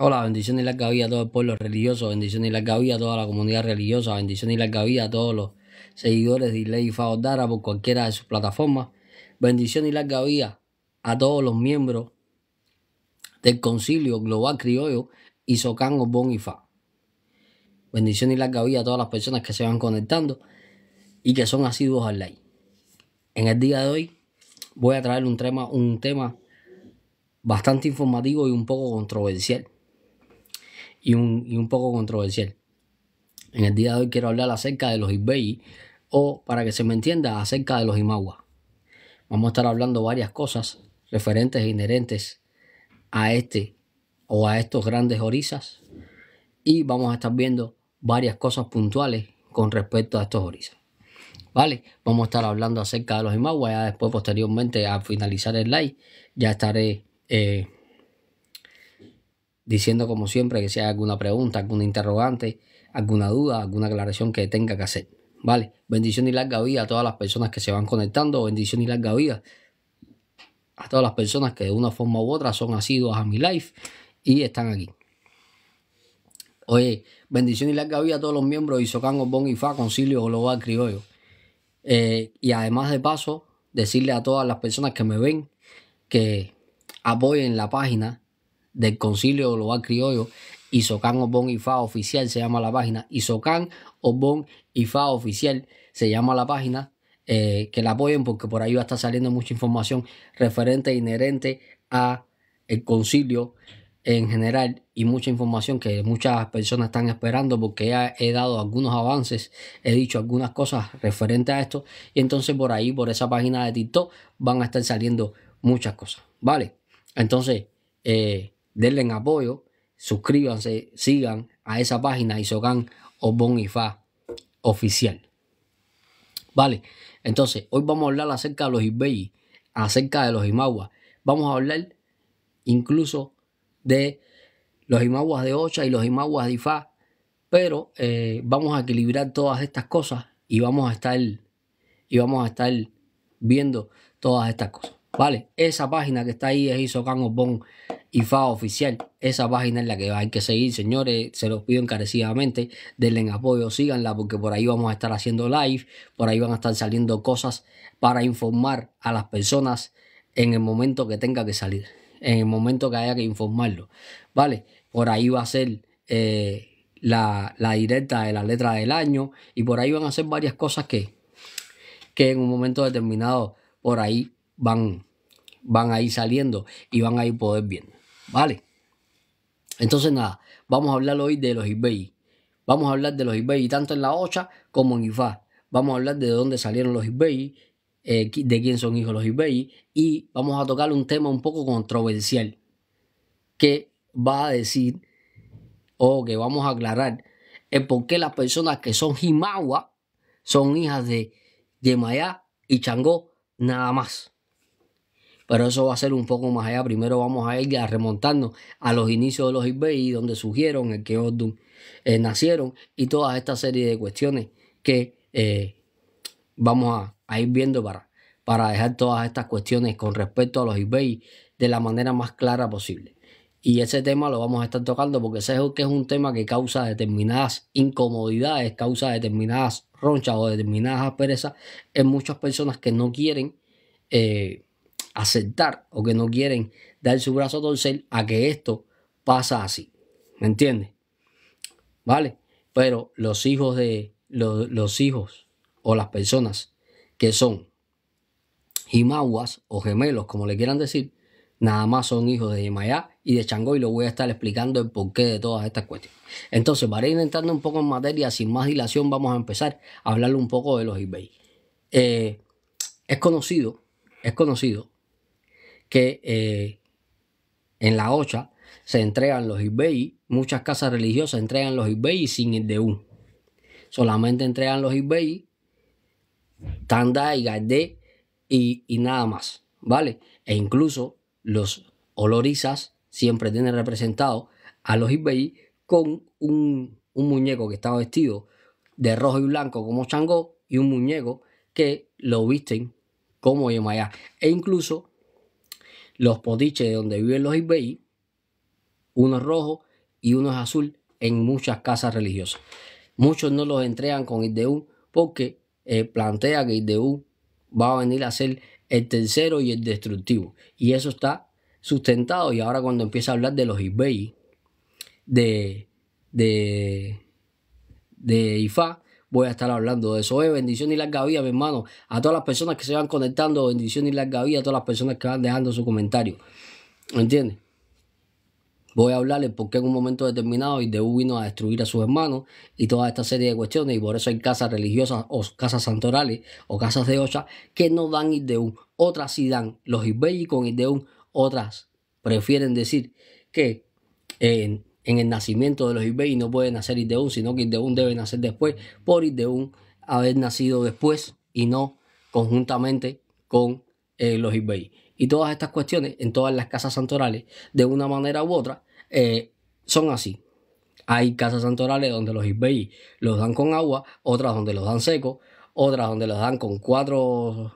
Hola, oh, bendición y la vida a todo el pueblo religioso, bendición y la vida a toda la comunidad religiosa, bendición y la cabía a todos los seguidores de Ley Faodara por cualquiera de sus plataformas, bendición y la vida a todos los miembros del Concilio Global Criollo y Socango Bonifa. Bendición y la vida a todas las personas que se van conectando y que son asiduos al ley. En el día de hoy voy a traer un tema, un tema bastante informativo y un poco controversial y un, un poco controversial. En el día de hoy quiero hablar acerca de los Ibei o, para que se me entienda, acerca de los Imagua. Vamos a estar hablando varias cosas referentes e inherentes a este o a estos grandes orisas y vamos a estar viendo varias cosas puntuales con respecto a estos orisas. ¿Vale? Vamos a estar hablando acerca de los Imagua. Ya después, posteriormente, al finalizar el live, ya estaré eh, diciendo como siempre que si hay alguna pregunta, alguna interrogante, alguna duda, alguna aclaración que tenga que hacer. Vale, bendición y larga vida a todas las personas que se van conectando, bendición y larga vida a todas las personas que de una forma u otra son asiduas a mi live y están aquí. Oye, bendición y larga vida a todos los miembros de Isocan, Bon y Fa, Concilio Global Criollo. Eh, y además de paso, decirle a todas las personas que me ven que apoyen la página del Concilio Global Criollo, Isocan y IFA Oficial se llama la página, Isocan y IFA Oficial se llama la página, eh, que la apoyen porque por ahí va a estar saliendo mucha información referente e inherente a el concilio en general y mucha información que muchas personas están esperando porque ya he dado algunos avances, he dicho algunas cosas referente a esto y entonces por ahí, por esa página de TikTok van a estar saliendo muchas cosas, ¿vale? Entonces, eh, denle apoyo, suscríbanse, sigan a esa página Isocan o Ifá oficial. Vale, entonces hoy vamos a hablar acerca de los Ibeyi, acerca de los Imagua, Vamos a hablar incluso de los Imaguas de Ocha y los Imaguas de Ifá, pero eh, vamos a equilibrar todas estas cosas y vamos a estar y vamos a estar viendo todas estas cosas. ¿Vale? Esa página que está ahí es Isocan y Fa oficial. Esa página es la que hay que seguir, señores. Se los pido encarecidamente. Denle apoyo, síganla, porque por ahí vamos a estar haciendo live. Por ahí van a estar saliendo cosas para informar a las personas en el momento que tenga que salir. En el momento que haya que informarlo. ¿Vale? Por ahí va a ser. Eh, la, directa de la letra del año y por ahí van a hacer varias cosas que, que en un momento determinado por ahí van, van a ir saliendo y van a ir poder bien, ¿Vale? Entonces nada, vamos a hablar hoy de los eBay. Vamos a hablar de los eBay tanto en la OCHA como en Ifá. Vamos a hablar de dónde salieron los eBay, eh, de quién son hijos los eBay y vamos a tocar un tema un poco controversial que va a decir o que vamos a aclarar es por qué las personas que son Himawa son hijas de Yemayá y Changó nada más pero eso va a ser un poco más allá. Primero vamos a ir a remontarnos a los inicios de los eBay, donde surgieron el que orden eh, nacieron y toda esta serie de cuestiones que eh, vamos a, ir viendo para, para dejar todas estas cuestiones con respecto a los eBay de la manera más clara posible. Y ese tema lo vamos a estar tocando porque sé que es un tema que causa determinadas incomodidades, causa determinadas ronchas o determinadas asperezas en muchas personas que no quieren eh, aceptar o que no quieren dar su brazo a torcer a que esto pasa así. ¿Me entiendes? ¿Vale? Pero los hijos de los, hijos o las personas que son jimaguas o gemelos, como le quieran decir, nada más son hijos de Yemayá y de Changó y lo voy a estar explicando el porqué de todas estas cuestiones. Entonces, para ir entrando un poco en materia, sin más dilación, vamos a empezar a hablar un poco de los eBay. Eh, es conocido, es conocido que eh, en la OCHA se entregan los IBEI, muchas casas religiosas entregan los IBEI sin el un. Solamente entregan los IBEI, Tanda y Gardé y, nada más, ¿vale? E incluso los olorizas siempre tienen representado a los IBEI con un, muñeco que está vestido de rojo y blanco como Changó y un muñeco que lo visten como Yemayá. E incluso los potiches de donde viven los ibei, uno es rojo y uno es azul en muchas casas religiosas. Muchos no los entregan con IDU porque eh, plantea que IDU va a venir a ser el tercero y el destructivo. Y eso está sustentado. Y ahora cuando empieza a hablar de los Ibei, de, de, de Ifá, voy a estar hablando de eso. Eh, bendición y larga vida, mi hermano. A todas las personas que se van conectando, bendición y larga vida, a todas las personas que van dejando su comentario. ¿Entiendes? Voy a hablarles porque en un momento determinado idu vino a destruir a sus hermanos y toda esta serie de cuestiones. Y por eso hay casas religiosas o casas santorales o casas de Ocha que no dan idu Otras sí dan. Los Ibelli con Ideú, otras prefieren decir que en el nacimiento de los Ibeis no puede nacer un sino que un debe nacer después, por un haber nacido después y no conjuntamente con eh, los Ibeis. Y todas estas cuestiones en todas las casas santorales, de una manera u otra, eh, son así. Hay casas santorales donde los ibei los dan con agua, otras donde los dan secos, otras donde los dan con cuatro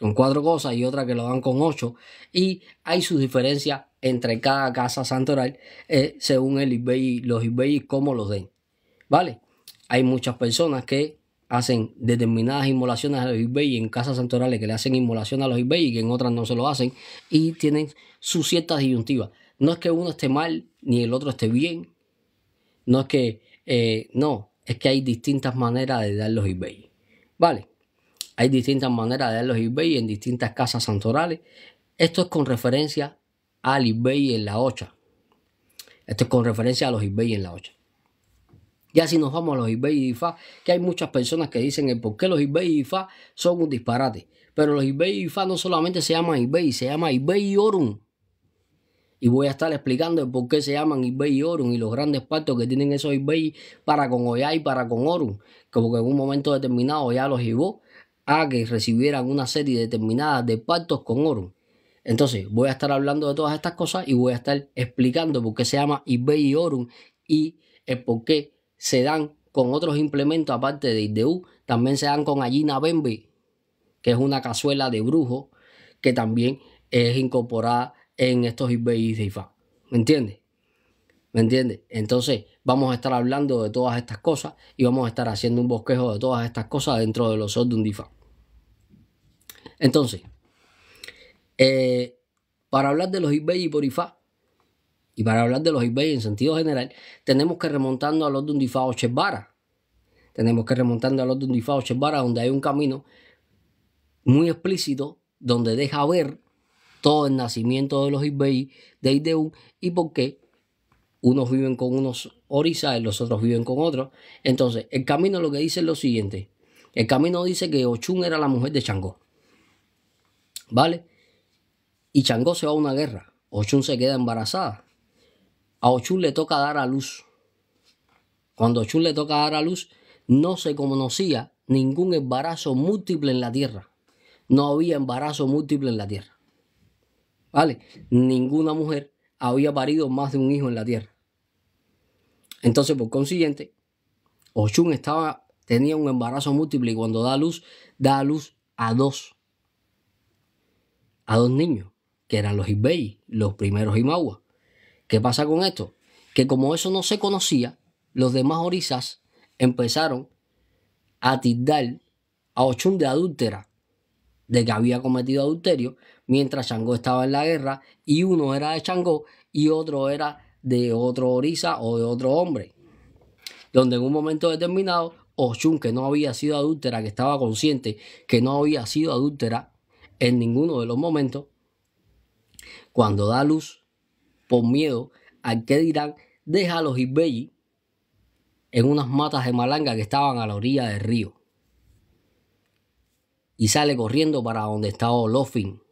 con cuatro cosas y otras que los dan con ocho y hay sus diferencias entre cada casa santoral, eh, según el IBEI, los IBEI como los den. ¿Vale? Hay muchas personas que hacen determinadas inmolaciones a los IBEI en casas santorales que le hacen inmolación a los IBEI y que en otras no se lo hacen y tienen sus ciertas disyuntivas. No es que uno esté mal ni el otro esté bien. No es que, eh, no, es que hay distintas maneras de dar los IBEI. ¿Vale? Hay distintas maneras de dar los eBay en distintas casas santorales. Esto es con referencia al eBay en la 8. Esto es con referencia a los eBay en la 8. Ya si nos vamos a los eBay y IFA, que hay muchas personas que dicen el eh, por qué los eBay y IFA son un disparate. Pero los eBay y IFA no solamente se llaman eBay, se llama y Orun. Y voy a estar explicando el por qué se llaman eBay y Orun y los grandes pactos que tienen esos eBay para con Oya y para con Orun, Como que en un momento determinado ya los llevó a que recibieran una serie determinada de pactos con Orun. Entonces, voy a estar hablando de todas estas cosas y voy a estar explicando por qué se llama eBay y Orum y por qué se dan con otros implementos aparte de IDU. También se dan con Allina Bembe, que es una cazuela de brujo que también es incorporada en estos eBay y ¿Me entiendes? ¿Me entiendes? Entonces, vamos a estar hablando de todas estas cosas y vamos a estar haciendo un bosquejo de todas estas cosas dentro de los de DIFA. Entonces, eh, para hablar de los ibei y Porifá, y para hablar de los ibei en sentido general, tenemos que remontando a los de un o chebara Tenemos que remontando a los de un o donde hay un camino muy explícito, donde deja ver todo el nacimiento de los ibei de Ideun y por qué unos viven con unos Y los otros viven con otros. Entonces, el camino lo que dice es lo siguiente. El camino dice que Ochun era la mujer de Changó. ¿Vale? y Changó se va a una guerra. Ochun se queda embarazada. A Ochun le toca dar a luz. Cuando Ochun le toca dar a luz, no se conocía ningún embarazo múltiple en la tierra. No había embarazo múltiple en la tierra. ¿Vale? Ninguna mujer había parido más de un hijo en la tierra. Entonces, por consiguiente, Ochun estaba, tenía un embarazo múltiple y cuando da a luz, da a luz a dos. A dos niños eran los Ibey, los primeros Imawa. ¿Qué pasa con esto? Que como eso no se conocía, los demás orisas empezaron a tildar a Ochun de adúltera, de que había cometido adulterio, mientras Changó estaba en la guerra y uno era de Changó y otro era de otro orisa o de otro hombre. Donde en un momento determinado, Ochun, que no había sido adúltera, que estaba consciente que no había sido adúltera en ninguno de los momentos, cuando da luz, por miedo a que dirán, deja a los Ibeyi en unas matas de malanga que estaban a la orilla del río. Y sale corriendo para donde estaba Olofin.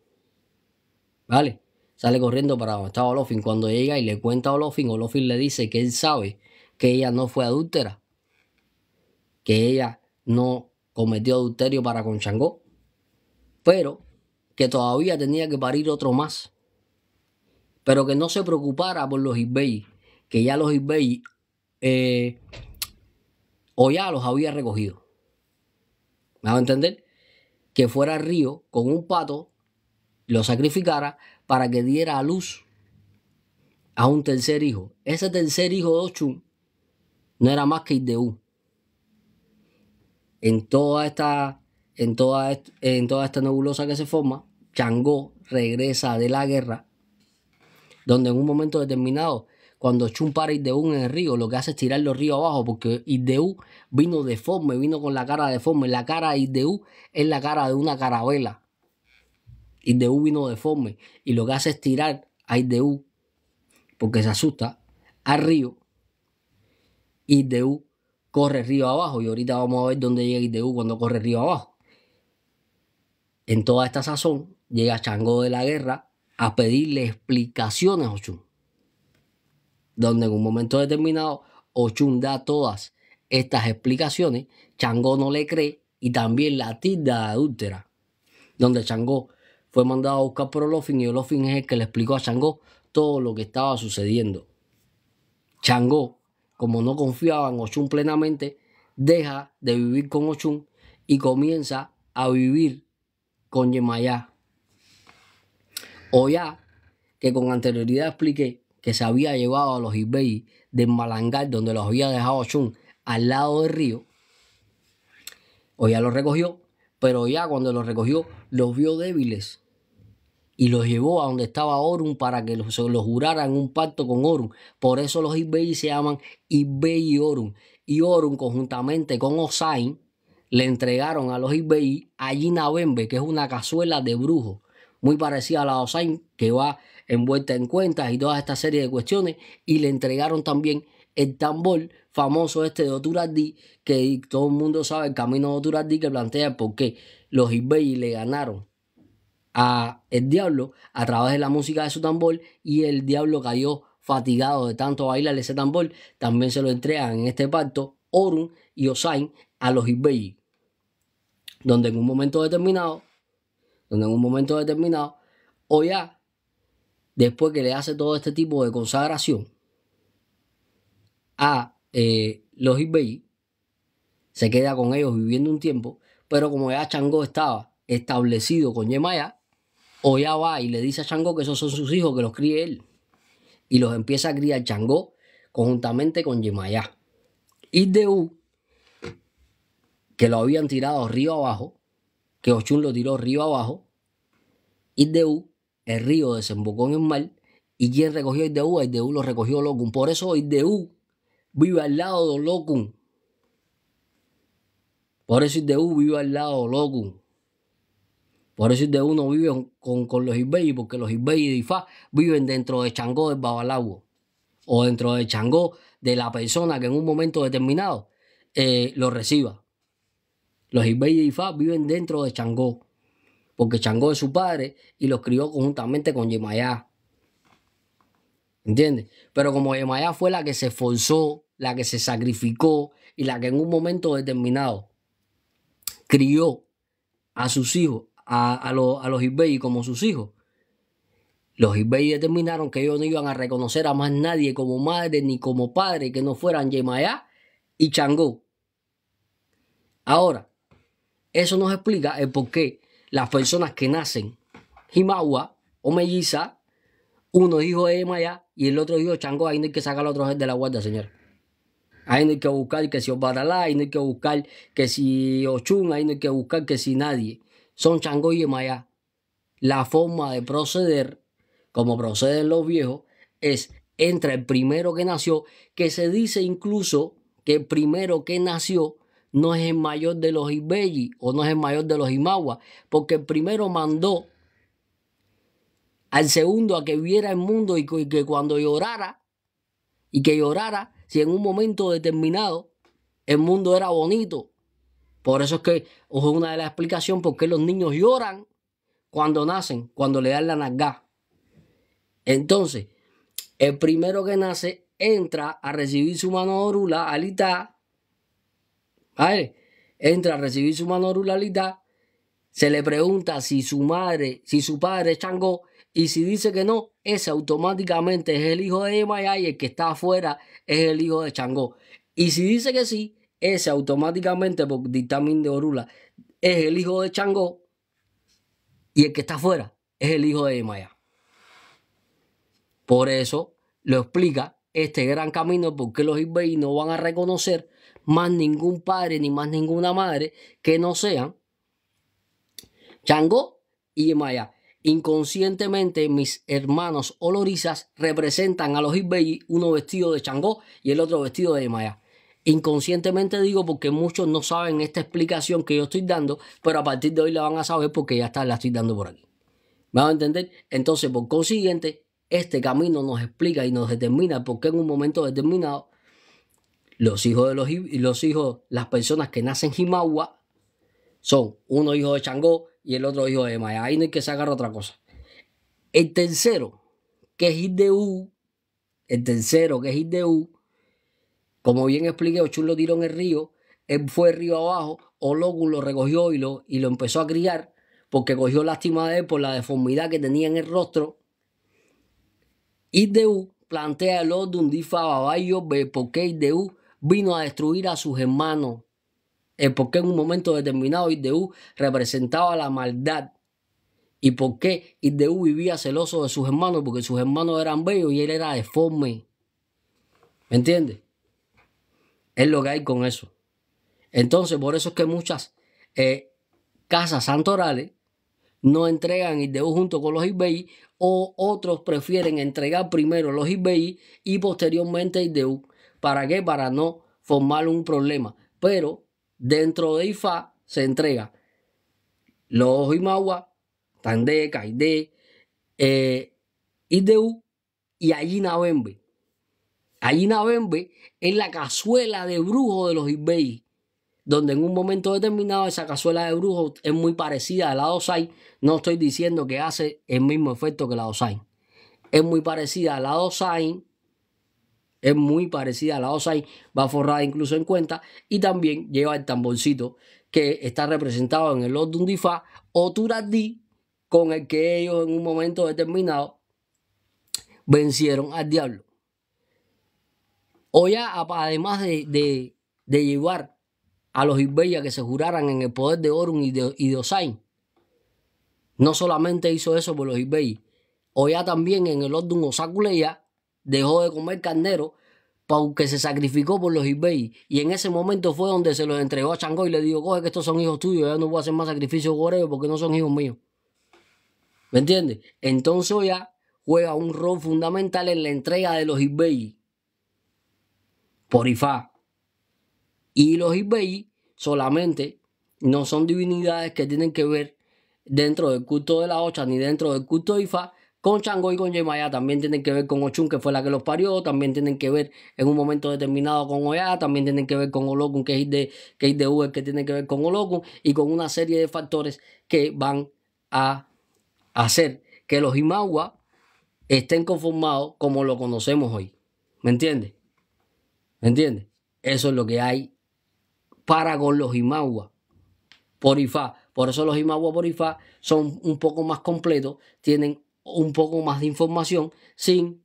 ¿Vale? Sale corriendo para donde estaba Olofin. Cuando llega y le cuenta a Olofin, Olofin le dice que él sabe que ella no fue adúltera. Que ella no cometió adulterio para con Changó. Pero que todavía tenía que parir otro más pero que no se preocupara por los eBay, que ya los eBay eh, o ya los había recogido. ¿Me va a entender? Que fuera al río con un pato, lo sacrificara para que diera a luz a un tercer hijo. Ese tercer hijo de Ochun no era más que Ideú. En toda esta, en toda, en toda esta nebulosa que se forma, Changó regresa de la guerra donde en un momento determinado, cuando de un en el río, lo que hace es tirar los ríos abajo, porque Idu vino deforme, vino con la cara deforme. La cara de Ideú es la cara de una carabela. Idu vino deforme, y lo que hace es tirar a Ideú, porque se asusta, al río. Idu corre río abajo, y ahorita vamos a ver dónde llega Ideú cuando corre río abajo. En toda esta sazón llega Changó de la guerra a pedirle explicaciones a Ochun. Donde en un momento determinado Ochun da todas estas explicaciones, Changó no le cree y también la tilda adúltera. Donde Changó fue mandado a buscar por Olofin y Olofin es el que le explicó a Changó todo lo que estaba sucediendo. Changó, como no confiaba en Ochun plenamente, deja de vivir con Ochun y comienza a vivir con Yemayá. O ya que con anterioridad expliqué que se había llevado a los Ibey de Malangar, donde los había dejado Chun, al lado del río. O ya los recogió, pero ya cuando los recogió, los vio débiles y los llevó a donde estaba Orun para que los, los juraran un pacto con Orun. Por eso los Ibei se llaman Ibei y Orun. Y Orun, conjuntamente con Osain, le entregaron a los Ibei allí Gina que es una cazuela de brujo muy parecida a la Osain que va envuelta en cuentas y toda esta serie de cuestiones, y le entregaron también el tambor famoso este de que todo el mundo sabe el camino de que plantea por qué los Ibey le ganaron a el diablo a través de la música de su tambor y el diablo cayó fatigado de tanto bailar ese tambor, también se lo entregan en este pacto Orun y Osain a los Ibey, donde en un momento determinado donde en un momento determinado, o ya después que le hace todo este tipo de consagración a eh, los Ibei, se queda con ellos viviendo un tiempo, pero como ya Chango estaba establecido con Yemaya, Oya va y le dice a Chango que esos son sus hijos, que los críe él. Y los empieza a criar Chango conjuntamente con Yemaya. Y U, que lo habían tirado río abajo, que Ochun lo tiró río abajo, Ideú, el río desembocó en el mar, y quien recogió Ideú, a Ideú lo recogió Locum. Por eso Ideú vive al lado de Locum. Por eso Ideú vive al lado de Locum. Por eso Ideú no vive con, con los Ibey porque los Ibey y Ifá viven dentro de Changó del Babalagua, o dentro de Changó de la persona que en un momento determinado eh, lo reciba. Los Ibey y Ifá viven dentro de Changó, porque Changó es su padre y los crió conjuntamente con Yemayá. ¿Entiendes? Pero como Yemayá fue la que se esforzó, la que se sacrificó y la que en un momento determinado crió a sus hijos, a, a los Ibey como sus hijos, los Ibey determinaron que ellos no iban a reconocer a más nadie como madre ni como padre que no fueran Yemayá y Changó. Ahora, eso nos explica el por qué las personas que nacen Himawa o Melliza, uno dijo de y el otro dijo Chango, ahí no hay que sacar los otro de la guardia, señor. Ahí no hay que buscar que si Obaralá, ahí no hay que buscar que si Ochun, ahí no hay que buscar que si nadie. Son Chango y Maya. La forma de proceder, como proceden los viejos, es entre el primero que nació, que se dice incluso que el primero que nació no es el mayor de los Ibelli o no es el mayor de los Imagua, porque el primero mandó al segundo a que viera el mundo y que cuando llorara, y que llorara, si en un momento determinado el mundo era bonito. Por eso es que Ojo una de las explicaciones por qué los niños lloran cuando nacen, cuando le dan la nagá Entonces, el primero que nace entra a recibir su mano orula, alita, él, entra a recibir su mano ruralidad, se le pregunta si su madre, si su padre es changó y si dice que no, ese automáticamente es el hijo de Emayá. y el que está afuera es el hijo de Changó. Y si dice que sí, ese automáticamente por dictamen de Orula es el hijo de Changó y el que está afuera es el hijo de Emayá. Por eso lo explica este gran camino porque los Ibeis no van a reconocer más ningún padre ni más ninguna madre que no sean Chango y Maya. Inconscientemente mis hermanos olorizas representan a los Ibei, uno vestido de chango y el otro vestido de Maya. Inconscientemente digo porque muchos no saben esta explicación que yo estoy dando, pero a partir de hoy la van a saber porque ya está, la estoy dando por aquí. ¿Me van a entender? Entonces, por consiguiente, este camino nos explica y nos determina por qué en un momento determinado los hijos de los, hijos, las personas que nacen en Jimagua son uno hijo de Changó y el otro hijo de Maya. Ahí no hay que sacar otra cosa. El tercero, que es Hideú, el tercero, que es como bien expliqué, Ochun lo tiró en el río, él fue río abajo, Ologun lo recogió y lo, y lo empezó a criar porque cogió lástima de él por la deformidad que tenía en el rostro IDU plantea el orden de por qué IDU vino a destruir a sus hermanos. Eh, porque en un momento determinado IDU representaba la maldad. Y por qué IDU vivía celoso de sus hermanos porque sus hermanos eran bellos y él era deforme. ¿Me entiendes? Es lo que hay con eso. Entonces, por eso es que muchas eh, casas santorales no entregan IDU junto con los Ibei o otros prefieren entregar primero los IBI y posteriormente IDU. ¿Para qué? Para no formar un problema. Pero dentro de IFA se entrega los IMAWA, Tandé, Caide, eh, IDU y Ayinabembe. Ayinabembe es la cazuela de brujo de los IBI donde en un momento determinado esa cazuela de brujo es muy parecida a la Dosai. No estoy diciendo que hace el mismo efecto que la Dosai. Es muy parecida a la Dosai. Es muy parecida a la Dosai. Va forrada incluso en cuenta. Y también lleva el tamborcito que está representado en el Odundifá o Turadí, con el que ellos en un momento determinado vencieron al diablo. ya. además de, de llevar a los Isbella que se juraran en el poder de Orun y de, Osain. No solamente hizo eso por los Ibei, o ya también en el Ordun Osakuleya. dejó de comer carnero porque se sacrificó por los Ibei. Y en ese momento fue donde se los entregó a Changó y le dijo, coge que estos son hijos tuyos, ya no voy a hacer más sacrificios por porque no son hijos míos. ¿Me entiendes? Entonces Oya juega un rol fundamental en la entrega de los Ibei por Ifá. Y los Ibeí solamente no son divinidades que tienen que ver dentro del culto de la Ocha ni dentro del culto de Ifa con Chango y con Yemaya. también tienen que ver con Ochun, que fue la que los parió, también tienen que ver en un momento determinado con Oya, también tienen que ver con Olokun, que es de, que es de Uber, que tiene que ver con Olokun, y con una serie de factores que van a hacer que los Imagua estén conformados como lo conocemos hoy. ¿Me entiendes? ¿Me entiendes? Eso es lo que hay para con los Imagua por IFA. Por eso los Imagua por IFA son un poco más completos, tienen un poco más de información sin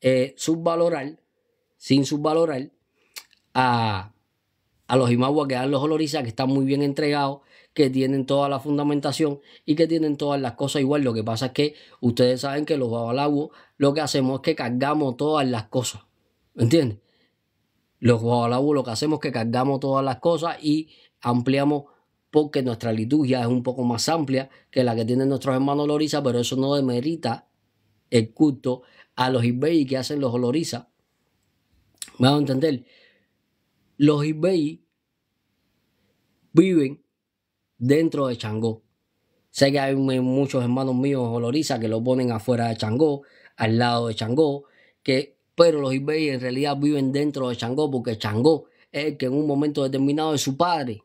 eh, subvalorar, sin subvalorar a, a los Imagua que dan los Olorizas, que están muy bien entregados, que tienen toda la fundamentación y que tienen todas las cosas igual. Lo que pasa es que ustedes saben que los Babalawos lo que hacemos es que cargamos todas las cosas. ¿Entiendes? Los U lo que hacemos es que cargamos todas las cosas y ampliamos porque nuestra liturgia es un poco más amplia que la que tienen nuestros hermanos Loriza, pero eso no demerita el culto a los Ibei que hacen los Loriza. ¿Me van a entender? Los Ibei viven dentro de Changó. Sé que hay muchos hermanos míos Loriza que lo ponen afuera de Changó, al lado de Changó, que pero los Ibey en realidad viven dentro de Changó porque Changó es el que en un momento determinado es su padre.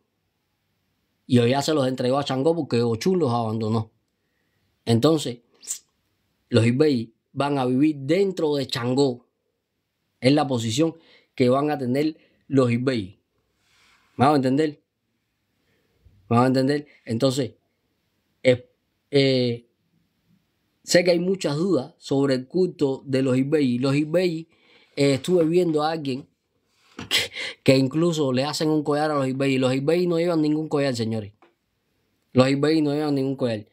Y hoy ya se los entregó a Changó porque Ochun los abandonó. Entonces, los Ibey van a vivir dentro de Changó. Es la posición que van a tener los Ibey. ¿Me van a entender? ¿Me van a entender? Entonces, es, eh, Sé que hay muchas dudas sobre el culto de los Ibeyi. Los Ibeyi, eh, estuve viendo a alguien que, incluso le hacen un collar a los Ibeyi. Los Ibeyi no llevan ningún collar, señores. Los Ibeyi no llevan ningún collar.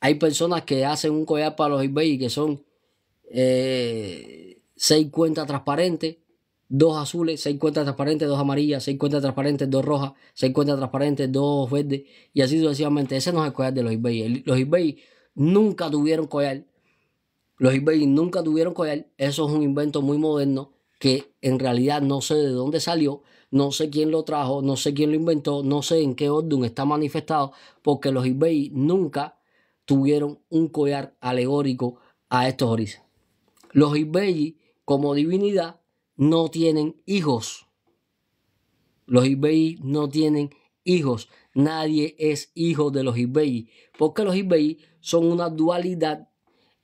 Hay personas que hacen un collar para los Ibeyi que son eh, seis cuentas transparentes, dos azules, seis cuentas transparentes, dos amarillas, seis cuentas transparentes, dos rojas, seis cuentas transparentes, dos verdes, y así sucesivamente. Ese no es el collar de los Los eBay nunca tuvieron collar. Los ibei nunca tuvieron collar. Eso es un invento muy moderno que en realidad no sé de dónde salió, no sé quién lo trajo, no sé quién lo inventó, no sé en qué orden está manifestado, porque los ibei nunca tuvieron un collar alegórico a estos orígenes. Los ibei como divinidad no tienen hijos. Los ibei no tienen hijos. Nadie es hijo de los ibei porque los son una dualidad,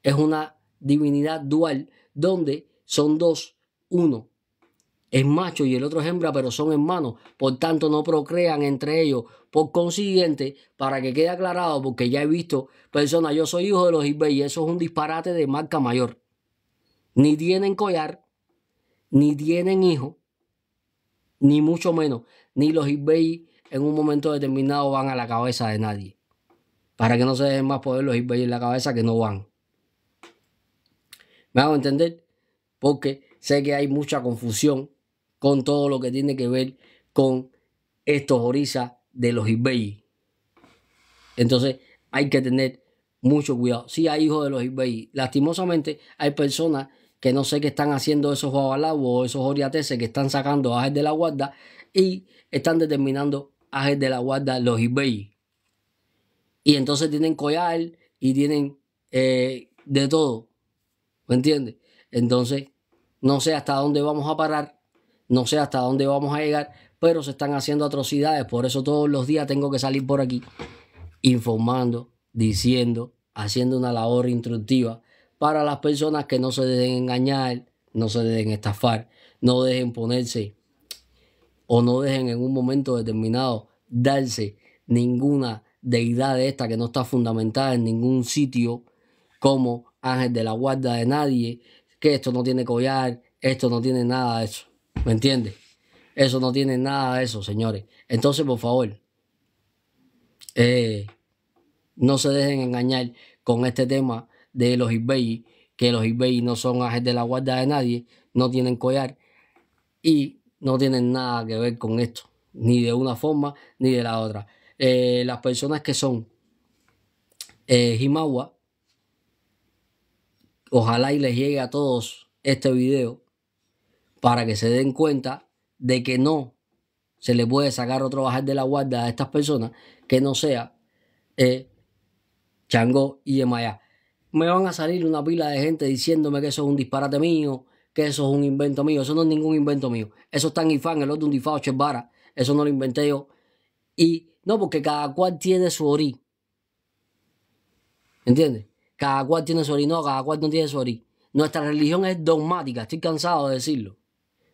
es una divinidad dual, donde son dos, uno. Es macho y el otro es hembra, pero son hermanos, por tanto no procrean entre ellos. Por consiguiente, para que quede aclarado, porque ya he visto personas, yo soy hijo de los Ibey, eso es un disparate de marca mayor. Ni tienen collar, ni tienen hijo, ni mucho menos, ni los Ibey en un momento determinado van a la cabeza de nadie para que no se dejen más poder los en la cabeza que no van. ¿Me hago entender? Porque sé que hay mucha confusión con todo lo que tiene que ver con estos orisas de los Ibeyi. Entonces hay que tener mucho cuidado. Si sí, hay hijos de los Ibeyi. Lastimosamente hay personas que no sé qué están haciendo esos babalabos o esos oriateses que están sacando ajes de la guarda y están determinando ajes de la guarda los Ibeyi. Y entonces tienen collar y tienen eh, de todo. ¿Me entiendes? Entonces, no sé hasta dónde vamos a parar, no sé hasta dónde vamos a llegar, pero se están haciendo atrocidades. Por eso todos los días tengo que salir por aquí informando, diciendo, haciendo una labor instructiva para las personas que no se deben engañar, no se dejen estafar, no dejen ponerse o no dejen en un momento determinado darse ninguna deidad esta que no está fundamentada en ningún sitio, como ángel de la guarda de nadie, que esto no tiene collar, esto no tiene nada de eso. ¿Me entiendes? Eso no tiene nada de eso, señores. Entonces, por favor, eh, no se dejen engañar con este tema de los eBay, que los eBay no son ángel de la guarda de nadie, no tienen collar y no tienen nada que ver con esto, ni de una forma ni de la otra. Eh, las personas que son eh, ojalá y les llegue a todos este video para que se den cuenta de que no se le puede sacar otro bajar de la guarda a estas personas que no sea eh, Chango y Emaya. Me van a salir una pila de gente diciéndome que eso es un disparate mío, que eso es un invento mío. Eso no es ningún invento mío. Eso es en IFAN, el otro un difado Chevara. Eso no lo inventé yo. Y no, porque cada cual tiene su orí. ¿Entiendes? Cada cual tiene su orí. No, cada cual no tiene su orí. Nuestra religión es dogmática, estoy cansado de decirlo.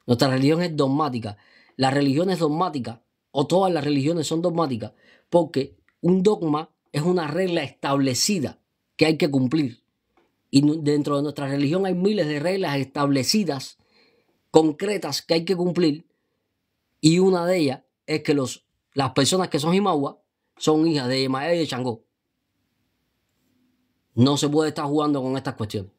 Nuestra religión es dogmática. La religión es dogmática, o todas las religiones son dogmáticas, porque un dogma es una regla establecida que hay que cumplir. Y dentro de nuestra religión hay miles de reglas establecidas, concretas, que hay que cumplir. Y una de ellas es que los las personas que son Jimahua son hijas de Yemaya y de Changó. No se puede estar jugando con estas cuestiones.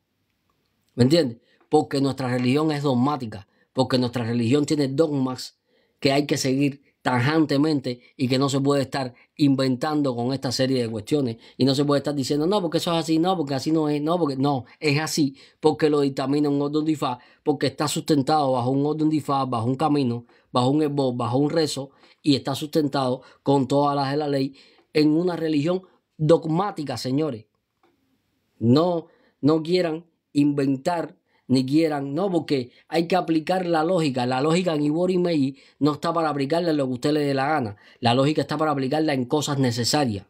¿Me entiendes? Porque nuestra religión es dogmática, porque nuestra religión tiene dogmas que hay que seguir tajantemente y que no se puede estar inventando con esta serie de cuestiones y no se puede estar diciendo no porque eso es así, no porque así no es, no porque no, es así porque lo dictamina un orden difá, porque está sustentado bajo un orden difá, bajo un camino, bajo un bajo un rezo, y está sustentado con todas las de la ley en una religión dogmática, señores. No, no quieran inventar ni quieran, no, porque hay que aplicar la lógica. La lógica en Ibor y no está para aplicarla en lo que usted le dé la gana. La lógica está para aplicarla en cosas necesarias,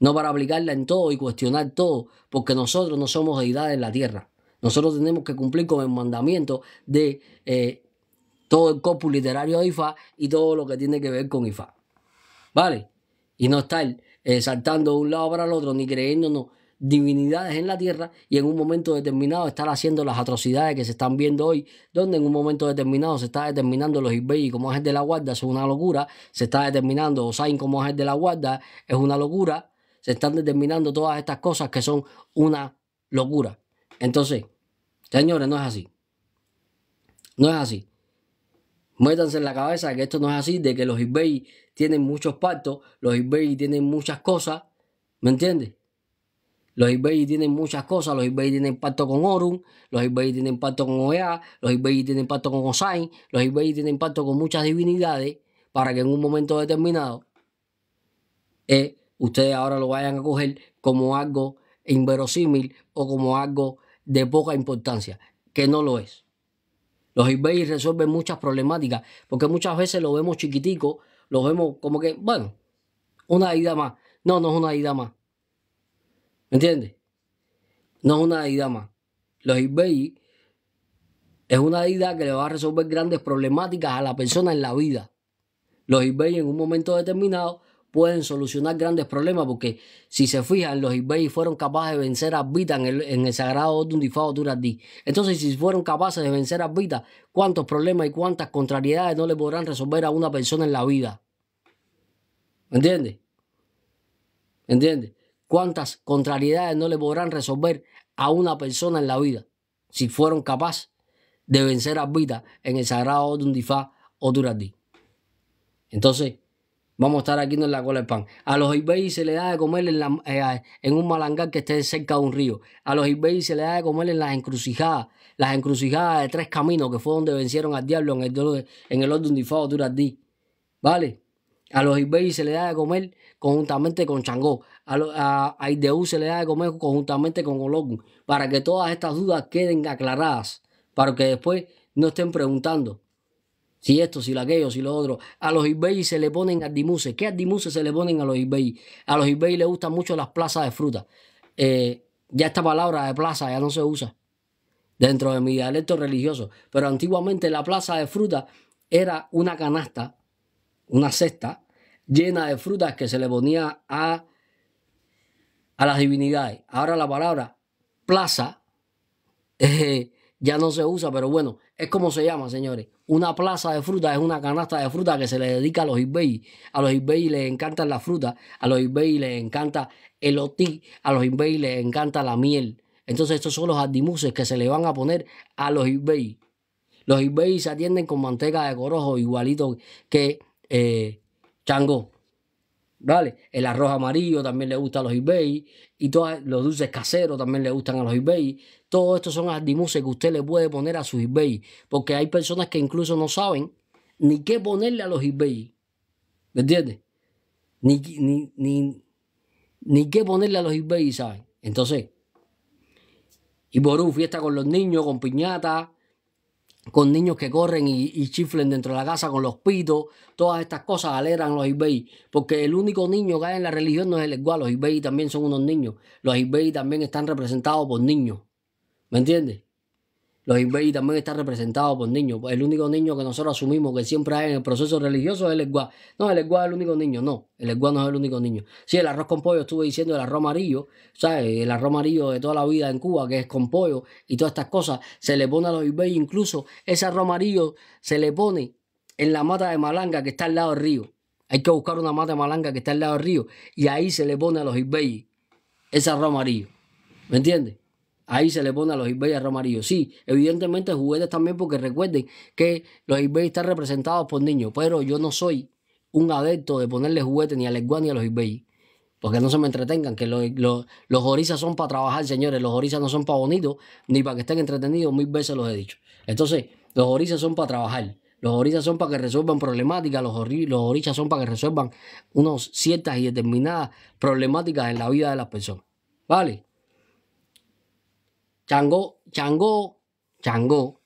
no para aplicarla en todo y cuestionar todo, porque nosotros no somos deidades en la tierra. Nosotros tenemos que cumplir con el mandamiento de eh, todo el corpus literario de IFA y todo lo que tiene que ver con IFA. ¿Vale? Y no estar eh, saltando de un lado para el otro, ni creyéndonos divinidades en la tierra y en un momento determinado estar haciendo las atrocidades que se están viendo hoy, donde en un momento determinado se está determinando los Isbey como agentes de la guarda, es una locura, se está determinando Osain como agentes de la guarda, es una locura, se están determinando todas estas cosas que son una locura. Entonces, señores, no es así. No es así. Métanse en la cabeza que esto no es así, de que los eBay tienen muchos pactos, los eBay tienen muchas cosas, ¿me entiendes? Los eBay tienen muchas cosas, los eBay tienen pacto con Orun, los eBay tienen pacto con OEA, los eBay tienen pacto con Osain, los eBay tienen pacto con muchas divinidades para que en un momento determinado eh, ustedes ahora lo vayan a coger como algo inverosímil o como algo de poca importancia, que no lo es. Los eBay resuelven muchas problemáticas, porque muchas veces lo vemos chiquitico, lo vemos como que, bueno, una deidad más. No, no es una deidad más. ¿Me entiendes? No es una deidad más. Los eBay es una deidad que le va a resolver grandes problemáticas a la persona en la vida. Los eBay en un momento determinado pueden solucionar grandes problemas, porque si se fijan, los eBay fueron capaces de vencer a Vita en el, sagrado el sagrado o o Durardí. Entonces, si fueron capaces de vencer a Vita, ¿cuántos problemas y cuántas contrariedades no le podrán resolver a una persona en la vida? ¿Me ¿Entiendes? ¿Entiendes? ¿Cuántas contrariedades no le podrán resolver a una persona en la vida si fueron capaces de vencer a Vita en el sagrado un de o Durardí? Entonces, Vamos a estar aquí en la cola de pan. A los ibeis se le da de comer eh, en, un malangar que esté cerca de un río. A los ibeis se le da de comer en las encrucijadas. Las encrucijadas de tres caminos, que fue donde vencieron al diablo en el, en el orden de Dura ¿Vale? A los ibeis se le da de comer conjuntamente con Changó. A, Ideu se le da de comer conjuntamente con Ologun. Para que todas estas dudas queden aclaradas. Para que después no estén preguntando si esto, si lo aquello, si lo otro. A los eBay se le ponen adimuse ¿Qué adimuse se le ponen a los eBay? A los eBay le gustan mucho las plazas de fruta. Eh, ya esta palabra de plaza ya no se usa dentro de mi dialecto religioso. Pero antiguamente la plaza de fruta era una canasta, una cesta llena de frutas que se le ponía a, a las divinidades. Ahora la palabra plaza eh, ya no se usa, pero bueno, es como se llama, señores. Una plaza de fruta es una canasta de fruta que se le dedica a los eBay. A los eBay les encantan la fruta, a los eBay les encanta el otí, a los eBay les encanta la miel. Entonces estos son los adimuses que se le van a poner a los eBay. Los eBay se atienden con manteca de corojo igualito que eh, chango. ¿vale? El arroz amarillo también le gusta a los eBay y todos los dulces caseros también le gustan a los eBay. Todo esto son ardimuses que usted le puede poner a sus eBay, porque hay personas que incluso no saben ni qué ponerle a los eBay. ¿Me entiendes? Ni, ni, qué ponerle a los eBay, ¿saben? Entonces, y por fiesta con los niños, con piñata, con niños que corren y, chiflen dentro de la casa con los pitos, todas estas cosas alegran los eBay, porque el único niño que hay en la religión no es el igual, los eBay también son unos niños, los eBay también están representados por niños, ¿me entiendes? Los Ibeis también está representado por niños. El único niño que nosotros asumimos que siempre hay en el proceso religioso es el esguá. No, el esguá es el único niño. No, el esguá no es el único niño. Si el arroz con pollo, estuve diciendo el arroz amarillo, ¿sabes? El arroz amarillo de toda la vida en Cuba, que es con pollo y todas estas cosas. Se le pone a los Ibeis, incluso ese arroz amarillo se le pone en la mata de Malanga que está al lado del río. Hay que buscar una mata de malanga que está al lado del río y ahí se le pone a los Ibeis ese arroz amarillo. ¿Me entiendes? Ahí se le pone a los eBay a amarillo. Sí, evidentemente juguetes también, porque recuerden que los eBay están representados por niños, pero yo no soy un adepto de ponerle juguetes ni a ni a los eBay. Porque no se me entretengan, que los, orizas son para trabajar, señores. Los orizas no son para bonitos, ni para que estén entretenidos. Mil veces los he dicho. Entonces, los orizas son para trabajar. Los orizas son para que resuelvan problemáticas, los, orizas son para que resuelvan unas ciertas y determinadas problemáticas en la vida de las personas. ¿Vale? Changó, Chango, Chango.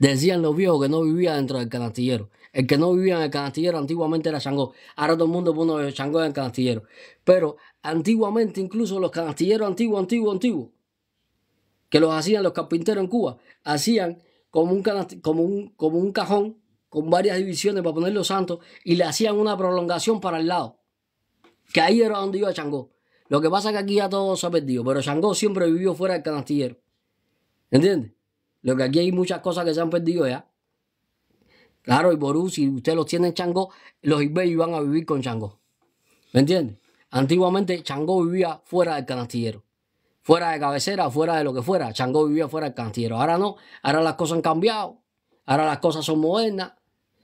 Decían los viejos que no vivía dentro del canastillero. El que no vivía en el canastillero antiguamente era Chango. Ahora todo el mundo pone Changó en el canastillero. Pero antiguamente, incluso los canastilleros antiguos, antiguos, antiguos, que los hacían los carpinteros en Cuba, hacían como un, como un, como un cajón con varias divisiones para poner los santos y le hacían una prolongación para el lado. Que ahí era donde iba Changó. Lo que pasa es que aquí ya todo se ha perdido, pero Chango siempre vivió fuera del canastillero. ¿Entiendes? Lo que aquí hay muchas cosas que se han perdido ya. Claro, y Ború, si usted los tiene Chango, los Ibey iban a vivir con Chango, ¿Me entiendes? Antiguamente Chango vivía fuera del canastillero. Fuera de cabecera, fuera de lo que fuera. Chango vivía fuera del canastillero. Ahora no, ahora las cosas han cambiado. Ahora las cosas son modernas.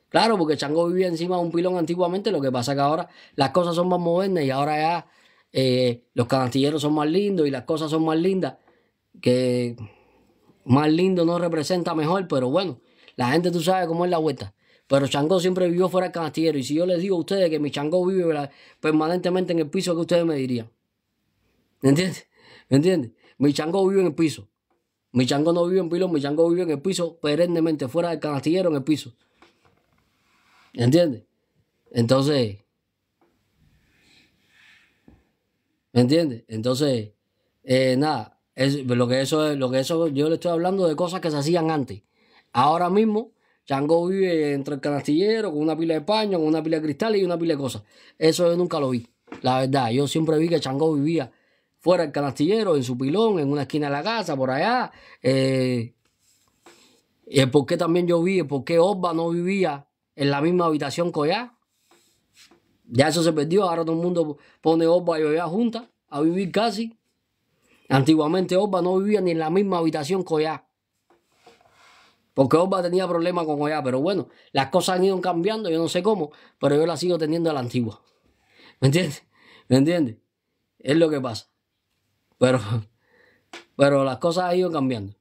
Claro, porque Chango vivía encima de un pilón antiguamente. Lo que pasa es que ahora las cosas son más modernas y ahora ya eh, los canastilleros son más lindos y las cosas son más lindas, que más lindo no representa mejor, pero bueno, la gente tú sabes cómo es la vuelta. Pero Chango siempre vivió fuera del canastillero. Y si yo les digo a ustedes que mi Chango vive permanentemente en el piso, que ustedes me dirían? ¿Me entiendes? ¿Me Mi Chango vive en el piso. Mi Chango no vive en pilón, mi Chango vive en el piso perennemente, fuera del canastillero en el piso. ¿Me Entonces, ¿Me entiendes? Entonces, eh, nada, es, lo, que eso, es, lo que eso yo le estoy hablando de cosas que se hacían antes. Ahora mismo, Chango vive entre el canastillero, con una pila de paño, con una pila de cristales y una pila de cosas. Eso yo nunca lo vi, la verdad. Yo siempre vi que Chango vivía fuera del canastillero, en su pilón, en una esquina de la casa, por allá. Eh, y por qué también yo vi, por qué Orba no vivía en la misma habitación que allá. Ya eso se perdió, ahora todo el mundo pone opa y Oya juntas a vivir casi. Antiguamente Opa no vivía ni en la misma habitación que Oya. Porque Opa tenía problemas con Oya, pero bueno, las cosas han ido cambiando, yo no sé cómo, pero yo la sigo teniendo a la antigua. ¿Me entiendes? ¿Me entiendes? Es lo que pasa. Pero, pero las cosas han ido cambiando.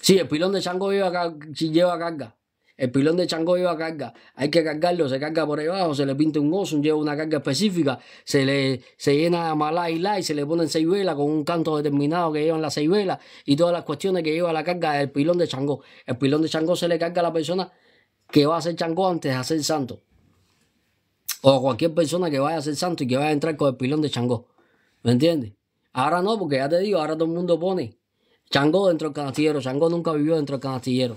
Sí, el pilón de Chango lleva, lleva carga. El pilón de chango lleva carga. Hay que cargarlo, se carga por debajo, se le pinta un oso, lleva una carga específica, se le llena de malá y la y se le ponen seis velas con un canto determinado que llevan las seis velas y todas las cuestiones que lleva la carga del pilón de chango. El pilón de chango se le carga a la persona que va a ser chango antes de hacer santo. O a cualquier persona que vaya a ser santo y que vaya a entrar con el pilón de chango. ¿Me entiendes? Ahora no, porque ya te digo, ahora todo el mundo pone chango dentro del canastillero. Chango nunca vivió dentro del canastillero.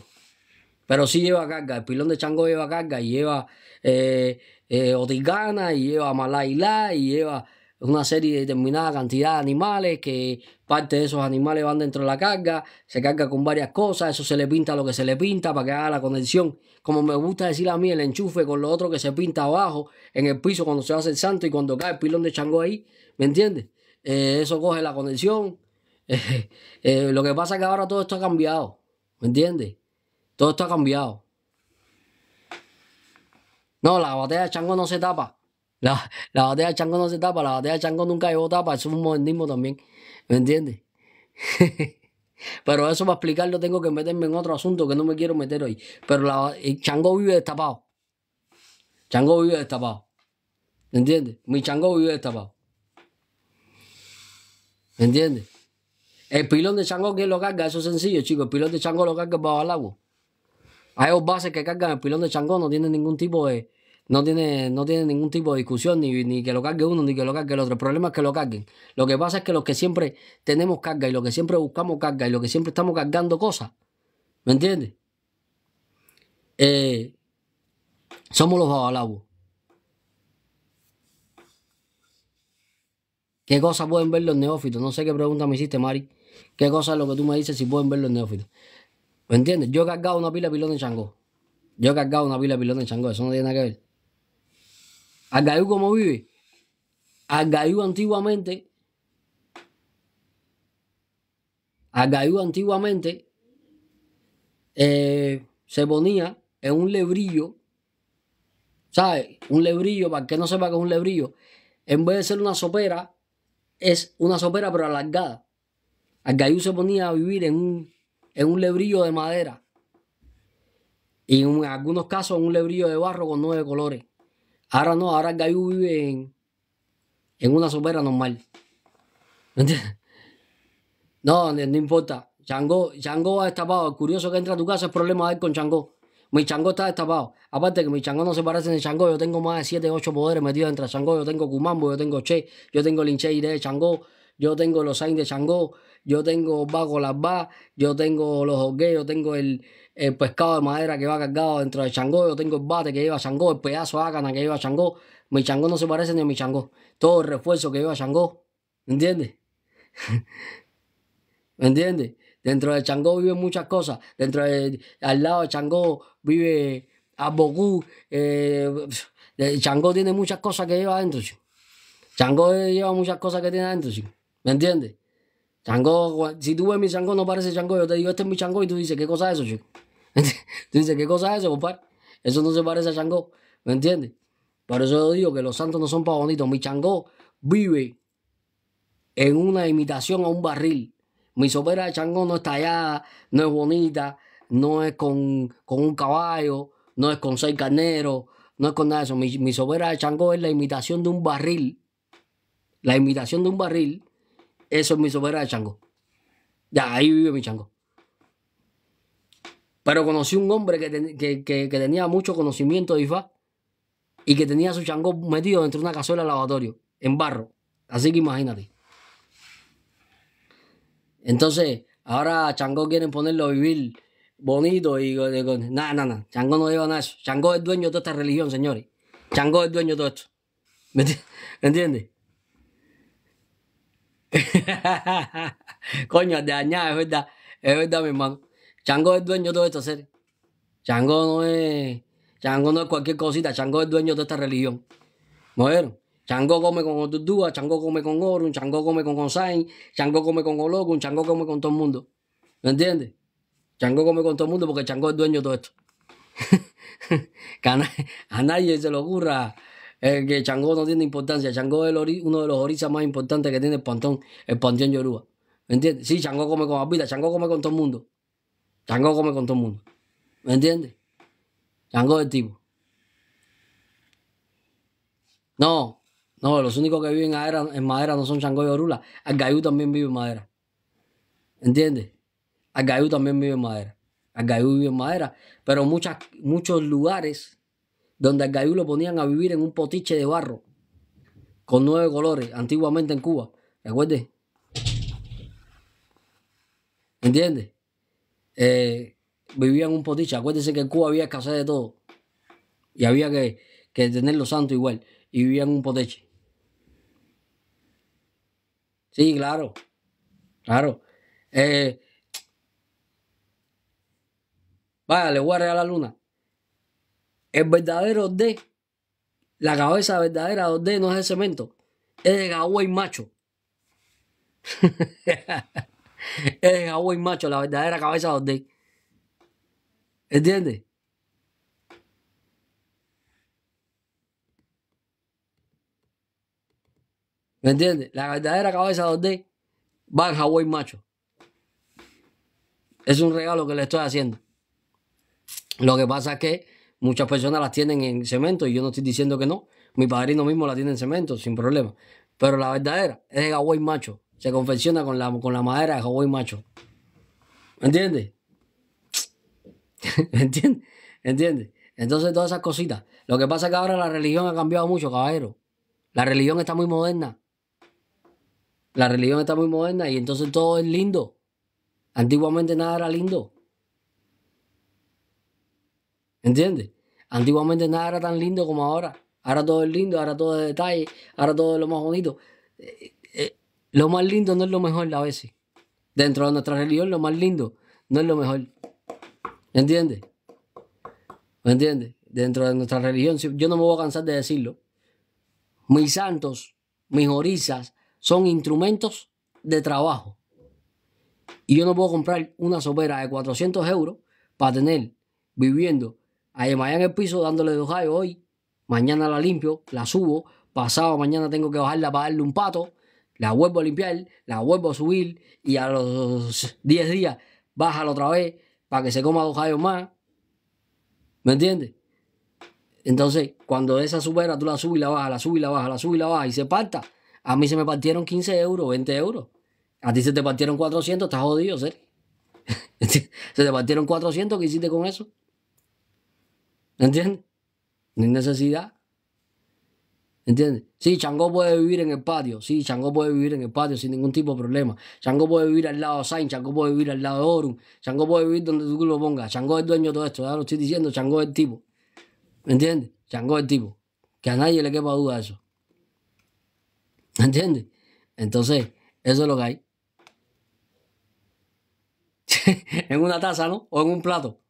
Pero sí lleva carga. El pilón de chango lleva carga y lleva eh, eh, otigana y lleva malailá y lleva una serie de determinada cantidad de animales que parte de esos animales van dentro de la carga, se carga con varias cosas, eso se le pinta lo que se le pinta para que haga la conexión. Como me gusta decir a mí, el enchufe con lo otro que se pinta abajo en el piso cuando se hace el santo y cuando cae el pilón de chango ahí, ¿me entiendes? Eh, eso coge la conexión. Eh, lo que pasa es que ahora todo esto ha cambiado, ¿me entiendes? Todo esto ha cambiado. No, la batea de chango no se tapa. La, la de chango no se tapa. La batalla de chango nunca llevó tapa. Eso es un modernismo también. ¿Me entiendes? Pero eso para explicarlo tengo que meterme en otro asunto que no me quiero meter hoy. Pero la, el eh, chango vive destapado. Chango vive destapado. ¿Me entiendes? Mi chango vive destapado. ¿Me entiendes? El pilón de chango, que lo carga? Eso es sencillo, chicos. El pilón de chango lo carga para el agua. Hay dos bases que cargan el pilón de changón, no tienen ningún tipo de. No tiene, no tiene ningún tipo de discusión, ni, que lo cargue uno, ni que lo cargue el otro. El problema es que lo carguen. Lo que pasa es que los que siempre tenemos carga y los que siempre buscamos carga y los que siempre estamos cargando cosas, ¿me entiendes? Eh, somos los babalabos. ¿Qué cosas pueden ver los neófitos? No sé qué pregunta me hiciste, Mari. ¿Qué cosa es lo que tú me dices si pueden ver los neófitos? ¿Me entiendes? Yo he cargado una pila pilón en Changó. Yo he cargado una pila de pilón en Changó. Eso no tiene nada que ver. ¿Algayú ¿cómo vive? Algayú antiguamente. Algayú antiguamente. Eh, se ponía en un lebrillo. ¿Sabes? Un lebrillo, para que no sepa que es un lebrillo. En vez de ser una sopera, es una sopera pero alargada. Algayú se ponía a vivir en un en un lebrillo de madera y en algunos casos en un lebrillo de barro con nueve colores. Ahora no, ahora el vive en, una sopera normal. No, no, importa. Chango, ha va destapado. El curioso que entra a tu casa es problema de él con Chango. Mi Chango está destapado. Aparte que mi Chango no se parece en Chango. Yo tengo más de 7, ocho poderes metidos entre Changó. Yo tengo Kumambo, yo tengo Che, yo tengo Linche de Chango, yo tengo los Ayn de Chango, yo tengo bajo las va, yo tengo los hockey, yo tengo el, pescado de madera que va cargado dentro del changó, yo tengo el bate que lleva changó, el pedazo de ácana que lleva changó. Mi changó no se parece ni a mi changó. Todo el refuerzo que lleva changó. ¿Entiendes? ¿Me entiendes? Dentro del changó viven muchas cosas. Dentro de al lado de changó vive Abogú. el eh, changó tiene muchas cosas que lleva adentro. Changó lleva muchas cosas que tiene adentro. ¿Me entiendes? Chango, si tú ves mi chango, no parece chango. Yo te digo, este es mi chango y tú dices, ¿qué cosa es eso, chico? tú dices, ¿qué cosa es eso, compadre? Eso no se parece a chango, ¿me entiendes? Por eso yo digo que los santos no son para bonitos. Mi chango vive en una imitación a un barril. Mi sopera de chango no está allá, no es bonita, no es con, un caballo, no es con seis carneros, no es con nada de eso. Mi, mi sopera de chango es la imitación de un barril. La imitación de un barril eso es mi sopera de chango. Ya, ahí vive mi chango. Pero conocí un hombre que, tenía mucho conocimiento de IFA y que tenía su chango metido dentro de una cazuela de lavatorio, en barro. Así que imagínate. Entonces, ahora Chango quieren ponerlo a vivir bonito y nada, nada, nada. Chango no lleva nada eso. Chango es dueño de toda esta religión, señores. Chango es dueño de todo esto. ¿Me entiendes? Coño, de es verdad. Es verdad, mi hermano. Chango es dueño de toda esta serie. Chango no es. Chango no es cualquier cosita. Chango es dueño de esta religión. bueno Chango come con dúas Chango come con Oro, Chango come con Consign, Chango come con Oloco, un Chango come con todo el mundo. ¿Me entiendes? Chango come con todo el mundo porque Chango es dueño de todo esto. nadie, a nadie se le ocurra el eh, que Changó no tiene importancia. Changó es uno de los orizas más importantes que tiene el pantón, el panteón Yoruba. ¿Me entiendes? Sí, Changó come con Apita, Changó come con todo el mundo. Changó come con todo el mundo. ¿Me entiendes? Changó es el tipo. No, no, los únicos que viven en madera, no son Changó y Orula. Gayú también vive en madera. ¿Entiendes? Gayú también vive en madera. Gayú vive en madera. Pero muchas, muchos lugares donde al lo ponían a vivir en un potiche de barro con nueve colores, antiguamente en Cuba. Recuerde. ¿Entiendes? Eh, vivían un potiche. Acuérdense que en Cuba había escasez de todo. Y había que, que tenerlo santo igual. Y vivían un potiche. Sí, claro. Claro. Eh, vaya, le voy a regalar luna. El verdadero d la cabeza verdadera 2D no es el cemento, es de y macho. es de y macho, la verdadera cabeza 2D. ¿Entiendes? ¿Me entiendes? La verdadera cabeza 2D va en jaguar macho. Es un regalo que le estoy haciendo. Lo que pasa es que Muchas personas las tienen en cemento y yo no estoy diciendo que no. Mi padrino mismo la tiene en cemento, sin problema. Pero la verdadera es el Hawaii macho. Se confecciona con la, con la madera de Hawaii macho. ¿Entiendes? ¿Entiendes? ¿Entiendes? Entonces todas esas cositas. Lo que pasa es que ahora la religión ha cambiado mucho, caballero. La religión está muy moderna. La religión está muy moderna y entonces todo es lindo. Antiguamente nada era lindo. ¿Entiendes? Antiguamente nada era tan lindo como ahora. Ahora todo es lindo, ahora todo es detalle, ahora todo es lo más bonito. Eh, eh, lo más lindo no es lo mejor a veces. Dentro de nuestra religión, lo más lindo no es lo mejor. ¿Me entiendes? ¿Me entiendes? Dentro de nuestra religión, yo no me voy a cansar de decirlo. Mis santos, mis orisas, son instrumentos de trabajo. Y yo no puedo comprar una sopera de 400 euros para tener viviendo allá en el piso dándole dos gallos hoy. Mañana la limpio, la subo. Pasado mañana tengo que bajarla para darle un pato. La vuelvo a limpiar, la vuelvo a subir. Y a los 10 días, bájala otra vez para que se coma dos hayos más. ¿Me entiendes? Entonces, cuando esa supera, tú la subes y la bajas, la subes y la bajas, la subes y la bajas y se parta. A mí se me partieron 15 euros, 20 euros. A ti se te partieron 400, estás jodido, ser. se te partieron 400, ¿qué hiciste con eso? ¿Entiendes? Ni necesidad. ¿Entiendes? Sí, Chango puede vivir en el patio. Sí, Chango puede vivir en el patio sin ningún tipo de problema. Chango puede vivir al lado de Sainz, Chango puede vivir al lado de Orum. Chango puede vivir donde tú lo pongas. Chango es dueño de todo esto, ya lo estoy diciendo, Chango es el tipo. ¿Entiendes? Chango es el tipo. Que a nadie le quepa duda eso. eso. ¿Entiendes? Entonces, eso es lo que hay. en una taza, ¿no? O en un plato.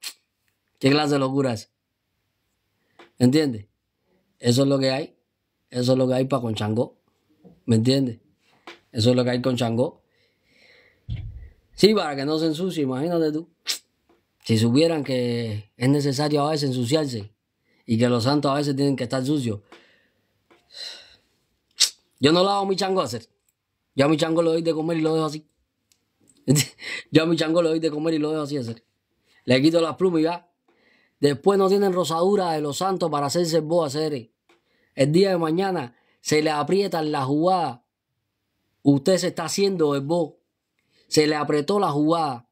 ¿Qué clase de locura es? ¿Entiendes? Eso es lo que hay. Eso es lo que hay para con Changó. ¿Me entiendes? Eso es lo que hay con Changó. Sí, para que no se ensucie, imagínate tú. Si supieran que es necesario a veces ensuciarse y que los santos a veces tienen que estar sucios. Yo no lavo a mi chango hacer. Yo a mi chango lo doy de comer y lo dejo así. Yo a mi chango lo doy de comer y lo dejo así hacer. Le quito las plumas y ya. Después no tienen rosadura de los santos para hacerse a hacer El día de mañana se le aprietan la jugada. Usted se está haciendo el bo. Se le apretó la jugada.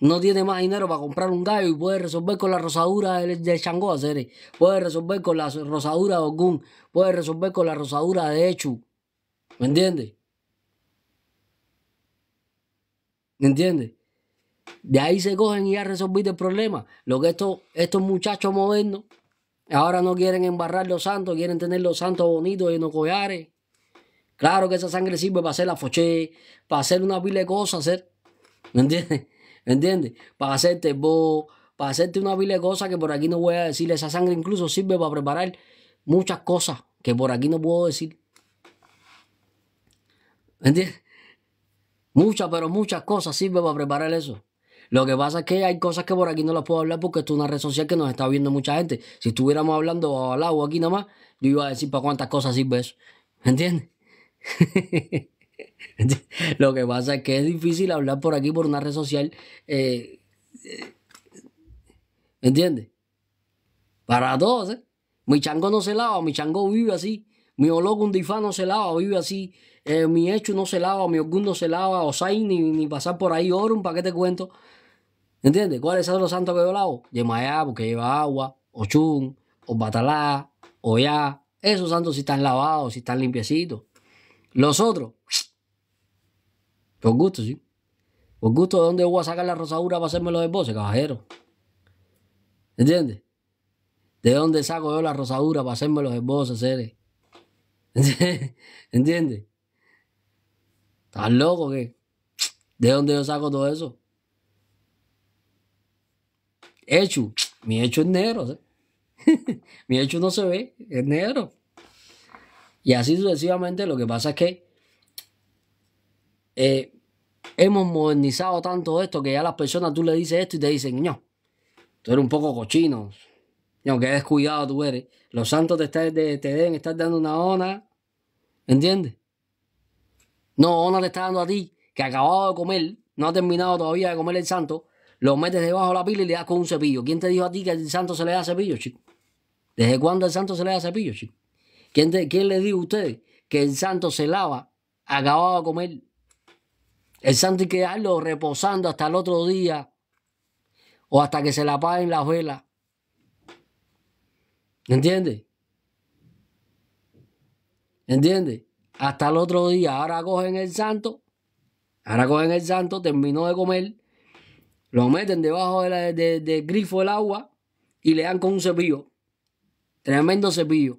No tiene más dinero para comprar un gallo y puede resolver con la rosadura del, chango Changó Cere. Puede resolver con la rosadura de Ogún. Puede resolver con la rosadura de Echu. ¿Me entiende? ¿Me entiende? De ahí se cogen y ya resolviste el problema. Lo que estos, estos muchachos modernos ahora no quieren embarrar los santos, quieren tener los santos bonitos y no collares. Claro que esa sangre sirve para hacer la foche para hacer una vile cosa hacer. ¿Me entiendes? ¿Me entiendes? Para hacerte vos, para hacerte una pila cosa que por aquí no voy a decir. Esa sangre incluso sirve para preparar muchas cosas que por aquí no puedo decir. ¿Me entiendes? Muchas, pero muchas cosas sirve para preparar eso. Lo que pasa es que hay cosas que por aquí no las puedo hablar porque esto es una red social que nos está viendo mucha gente. Si estuviéramos hablando al agua aquí nomás, yo iba a decir para cuántas cosas sirve eso. ¿Entiendes? Lo que pasa es que es difícil hablar por aquí por una red social. Eh, eh ¿Entiendes? Para todos, ¿eh? Mi chango no se lava, mi chango vive así. Mi un difá no se lava, vive así. Eh, mi hecho no se lava, mi orgullo se lava, O ni, ni pasar por ahí, oro ¿para qué te cuento? ¿Entiendes? ¿Cuáles son los santos que lavo? Lleva Yemayá, porque lleva agua, o o batalá, o ya. Esos santos si están lavados, si están limpiecitos. Los otros, por gusto, sí. Por gusto, ¿de dónde voy a sacar la rosadura para hacerme los esboces, caballero? ¿Entiendes? ¿De dónde saco yo la rosadura para hacerme los esboces, seres? ¿Entiendes? ¿Estás loco que? ¿De dónde yo saco todo eso? Hecho, mi hecho es negro. mi hecho no se ve, es negro. Y así sucesivamente lo que pasa es que eh, hemos modernizado tanto esto que ya las personas tú le dices esto y te dicen, no, tú eres un poco cochino, no, que descuidado tú eres. Los santos te, den, te, deben estar dando una ona, ¿entiendes? No, ona te está dando a ti, que acabado de comer, no ha terminado todavía de comer el santo, lo metes debajo de la pila y le das con un cepillo. ¿Quién te dijo a ti que el santo se le da cepillo, chico? ¿Desde cuándo el santo se le da cepillo, chico? ¿Quién, te, quién le dijo a usted que el santo se lava acabado de comer? El santo hay que dejarlo reposando hasta el otro día o hasta que se la paguen la vela. ¿Entiendes? ¿Entiendes? Hasta el otro día. Ahora cogen el santo. Ahora cogen el santo, terminó de comer, lo meten debajo del de, grifo del agua y le dan con un cepillo. Tremendo cepillo.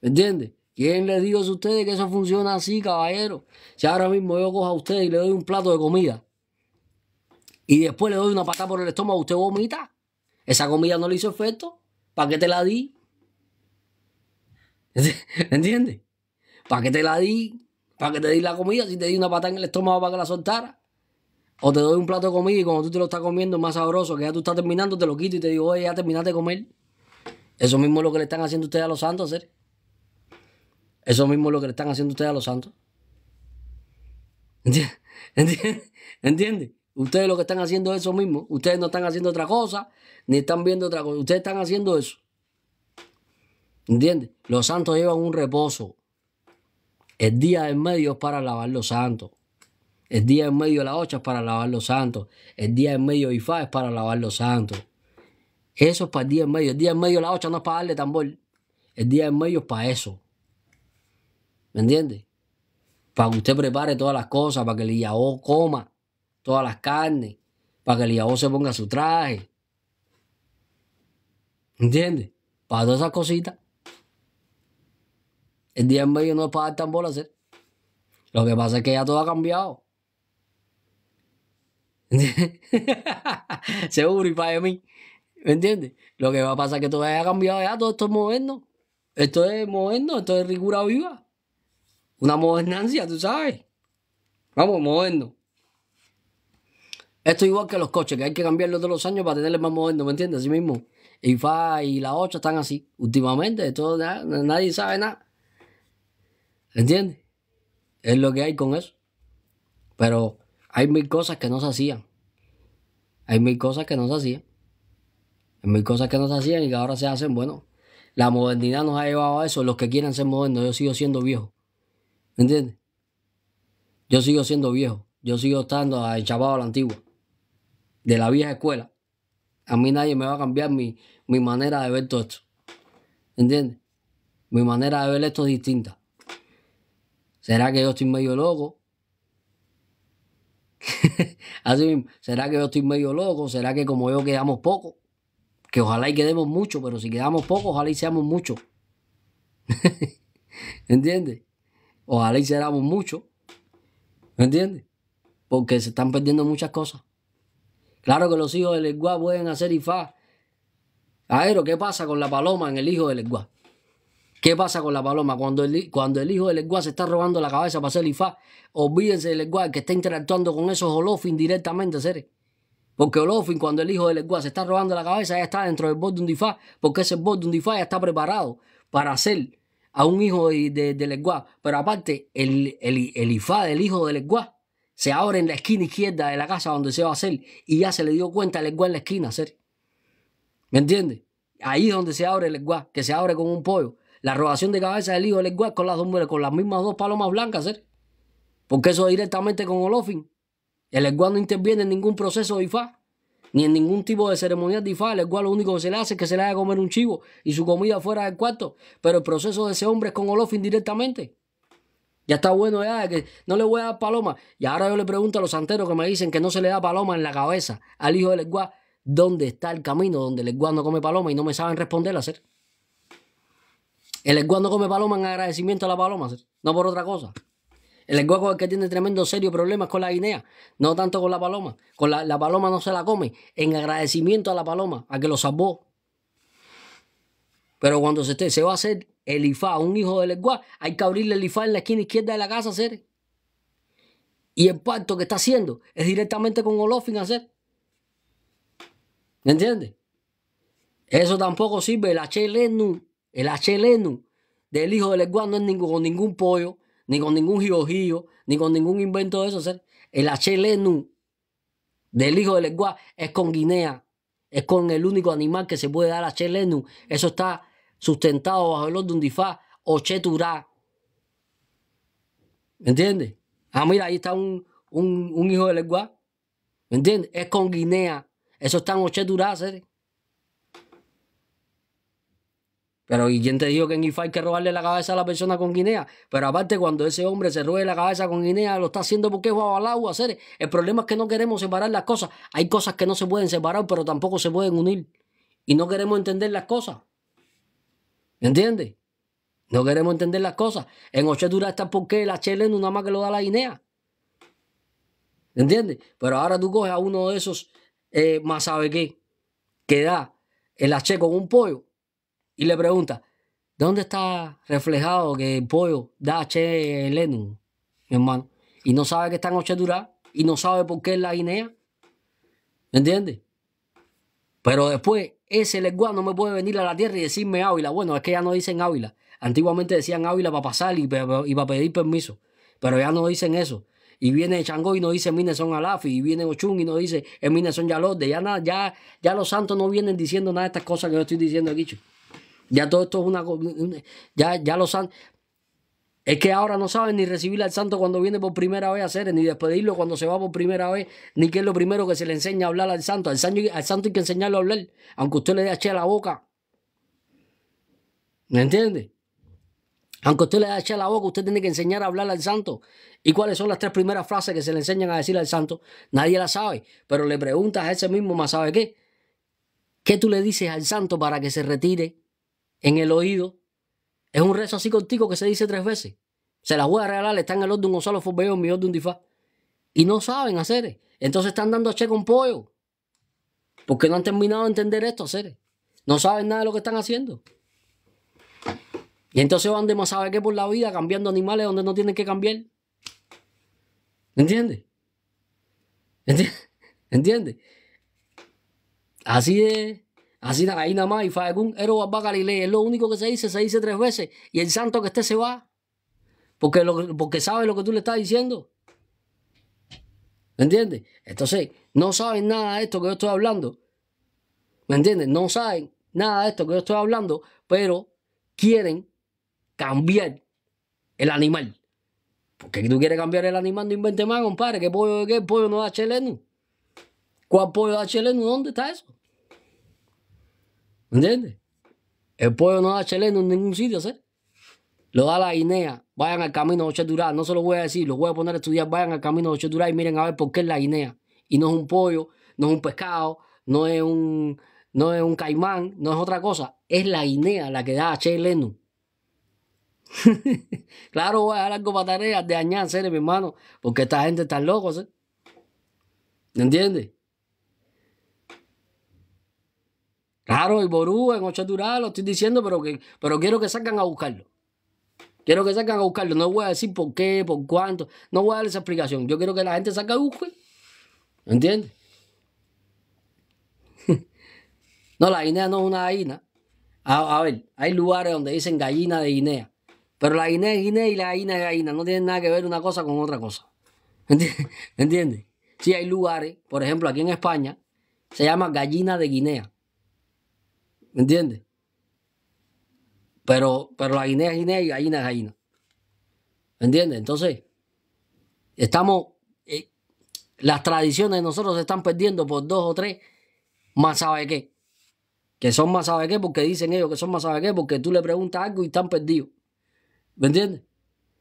¿entiende? entiendes? ¿Quién les dijo a ustedes que eso funciona así, caballero? Si ahora mismo yo cojo a usted y le doy un plato de comida y después le doy una patada por el estómago, usted vomita. Esa comida no le hizo efecto. ¿Para qué te la di? ¿Entiendes? ¿Para qué te la di? ¿Para qué te di la comida si te di una patada en el estómago para que la soltara? O te doy un plato de comida y cuando tú te lo estás comiendo más sabroso, que ya tú estás terminando, te lo quito y te digo, oye, ya terminaste de comer. Eso mismo es lo que le están haciendo ustedes a los santos hacer. Eso mismo es lo que le están haciendo ustedes a los santos. ¿Entiendes? Ustedes lo que están haciendo es eso mismo. Ustedes no están haciendo otra cosa, ni están viendo otra cosa. Ustedes están haciendo eso. ¿Entiendes? Los santos llevan un reposo. El día del medio es para alabar los santos. El día en medio de la ocha es para lavar los santos. El día en medio de Ifá es para lavar los santos. Eso es para el día en medio. El día en medio de la ocha no es para darle tambor. El día en medio es para eso. ¿Me entiende? Para que usted prepare todas las cosas, para que el IAO coma todas las carnes, para que el IAO se ponga su traje. entiende? Para todas esas cositas. El día en medio no es para dar tambor a hacer. Lo que pasa es que ya todo ha cambiado. Seguro y para mí. ¿Me entiendes? Lo que va a pasar es que todo haya cambiado ya, todo esto es moderno. Esto es moderno, esto es rigura viva. Una modernancia, tú sabes. Vamos, moderno. Esto es igual que los coches, que hay que cambiarlos todos los años para tenerles más modernos, ¿me entiendes? Así mismo. Y FA y la 8 están así. Últimamente, esto nadie sabe nada. ¿Me ¿Entiendes? Es lo que hay con eso. Pero hay mil cosas que no se hacían. Hay mil cosas que no se hacían. Hay mil cosas que no se hacían y que ahora se hacen. Bueno, la modernidad nos ha llevado a eso. Los que quieren ser modernos, yo sigo siendo viejo. ¿Me entiendes? Yo sigo siendo viejo. Yo sigo estando enchapado a la antigua. De la vieja escuela. A mí nadie me va a cambiar mi, mi manera de ver todo esto. ¿Entiendes? Mi manera de ver esto es distinta. ¿Será que yo estoy medio loco? Así mismo, ¿será que yo estoy medio loco? ¿Será que como yo quedamos poco? Que ojalá y quedemos mucho, pero si quedamos poco, ojalá y seamos mucho. ¿Entiendes? Ojalá y seamos mucho. ¿Entiendes? Porque se están perdiendo muchas cosas. Claro que los hijos del EGUA pueden hacer IFA. Aero, ¿qué pasa con la paloma en el hijo del Esguá? ¿Qué pasa con la paloma? Cuando el, cuando el hijo del lenguaje se está robando la cabeza para hacer el ifá, olvídense del lenguaje que está interactuando con esos Olofin directamente, seres. Porque Olofin, cuando el hijo del lenguaje se está robando la cabeza, ya está dentro del borde de un ifá, porque ese borde de un ifá ya está preparado para hacer a un hijo del de, Pero aparte, el, el, IFA del hijo del lenguaje se abre en la esquina izquierda de la casa donde se va a hacer y ya se le dio cuenta al esguá en la esquina, serio. ¿Me entiendes? Ahí es donde se abre el lenguaje, que se abre con un pollo la robación de cabeza del hijo del Elguez con las con las mismas dos palomas blancas, ¿eh? Porque eso directamente con Olofin. El Elguez no interviene en ningún proceso de IFA, ni en ningún tipo de ceremonia de IFA. El Elguez lo único que se le hace es que se le haga comer un chivo y su comida fuera del cuarto. Pero el proceso de ese hombre es con Olofin directamente. Ya está bueno ya, que no le voy a dar paloma. Y ahora yo le pregunto a los santeros que me dicen que no se le da paloma en la cabeza al hijo del legua ¿dónde está el camino donde el Elguá no come paloma? Y no me saben responder, hacer. El no come paloma en agradecimiento a la paloma, no por otra cosa. El esguaco es el que tiene tremendo serio problemas con la guinea, no tanto con la paloma. Con la, paloma no se la come, en agradecimiento a la paloma, a que lo salvó. Pero cuando se, esté, se va a hacer el IFA, un hijo del esguá, hay que abrirle el IFA en la esquina izquierda de la casa, hacer. Y el pacto que está haciendo es directamente con Olofin, hacer. ¿Me entiendes? Eso tampoco sirve. La Che el HLNU del hijo del Leguán no es ningún, con ningún pollo, ni con ningún giojillo, ni con ningún invento de eso. ser. el HLNU del hijo del Legua es con Guinea. Es con el único animal que se puede dar HLNU. Eso está sustentado bajo el orden de o Cheturá. ¿Me entiendes? Ah, mira, ahí está un, hijo del Leguá. ¿Me entiendes? Es con Guinea. Eso está en Ocheturá, ¿sí? Pero ¿y quién te dijo que en IFA hay que robarle la cabeza a la persona con Guinea? Pero aparte, cuando ese hombre se robe la cabeza con Guinea, lo está haciendo porque es agua hacer. El problema es que no queremos separar las cosas. Hay cosas que no se pueden separar, pero tampoco se pueden unir. Y no queremos entender las cosas. ¿Me entiendes? No queremos entender las cosas. En Ochetura está porque la no nada más que lo da la Guinea. ¿Me entiendes? Pero ahora tú coges a uno de esos eh, más sabe qué, que da el H con un pollo y le pregunta, ¿dónde está reflejado que el pollo da Che mi hermano? Y no sabe que está en Durá y no sabe por qué es la Guinea. ¿Me entiendes? Pero después, ese lenguaje no me puede venir a la tierra y decirme Ávila. Bueno, es que ya no dicen Ávila. Antiguamente decían Ávila para pasar y para, y pedir permiso. Pero ya no dicen eso. Y viene Changó y no dice son Alafi. Y viene Ochun y no dice Mineson Yalorde. Ya, nada ya, ya los santos no vienen diciendo nada de estas cosas que yo estoy diciendo aquí. Ya todo esto es una. Ya, ya lo Es que ahora no saben ni recibir al santo cuando viene por primera vez a hacer, ni despedirlo cuando se va por primera vez, ni qué es lo primero que se le enseña a hablar al santo. Al santo, al santo hay que enseñarlo a hablar, aunque usted le dé a la boca. ¿Me entiende? Aunque usted le dé a la boca, usted tiene que enseñar a hablar al santo. ¿Y cuáles son las tres primeras frases que se le enseñan a decir al santo? Nadie las sabe, pero le preguntas a ese mismo, más sabe qué. ¿Qué tú le dices al santo para que se retire en el oído. Es un rezo así contigo que se dice tres veces. Se la voy a regalar, está en el orden Gonzalo Forbeo, en mi un Difá. Y no saben hacer. Entonces están dando a che con pollo. Porque no han terminado de entender esto, hacer. No saben nada de lo que están haciendo. Y entonces van de más sabe qué por la vida, cambiando animales donde no tienen que cambiar. ¿Entiendes? ¿Entiendes? ¿Entiendes? Así es. Así ahí nada más, y Ero Galilea. Es lo único que se dice, se dice tres veces. Y el santo que esté se va. Porque, lo, porque sabe lo que tú le estás diciendo. ¿Me entiendes? Entonces, no saben nada de esto que yo estoy hablando. ¿Me entiendes? No saben nada de esto que yo estoy hablando, pero quieren cambiar el animal. Porque tú quieres cambiar el animal, no inventes más, compadre. ¿Qué pollo de qué? pollo no da cheleno. ¿Cuál pollo da cheleno? ¿Dónde está eso? ¿Entiendes? El pollo no da cheleno en ningún sitio, ¿sí? Lo da la Guinea. Vayan al camino de Oche No se lo voy a decir, lo voy a poner a estudiar. Vayan al camino de Oche y miren a ver por qué es la Guinea. Y no es un pollo, no es un pescado, no es un, no es un caimán, no es otra cosa. Es la Guinea la que da a claro, voy a dejar algo para tareas de añadir, mi hermano, porque esta gente está loca, ¿sí? ¿Entiendes? Claro, el Ború en Ocho lo estoy diciendo, pero, que, pero quiero que salgan a buscarlo. Quiero que salgan a buscarlo. No voy a decir por qué, por cuánto. No voy a dar esa explicación. Yo quiero que la gente salga a buscarlo. ¿Entiendes? no, la guinea no es una gallina. A, ver, hay lugares donde dicen gallina de guinea. Pero la guinea es guinea y la gallina es gallina. No tienen nada que ver una cosa con otra cosa. ¿Entiende? ¿Entiendes? Sí, hay lugares, por ejemplo, aquí en España, se llama gallina de guinea. ¿Me entiendes? Pero, pero la guinea es guinea y gallina es gallina. ¿Me entiendes? Entonces, estamos. Eh, las tradiciones de nosotros se están perdiendo por dos o tres más sabe qué. Que son más sabe qué porque dicen ellos que son más sabe qué porque tú le preguntas algo y están perdidos. ¿Me entiendes?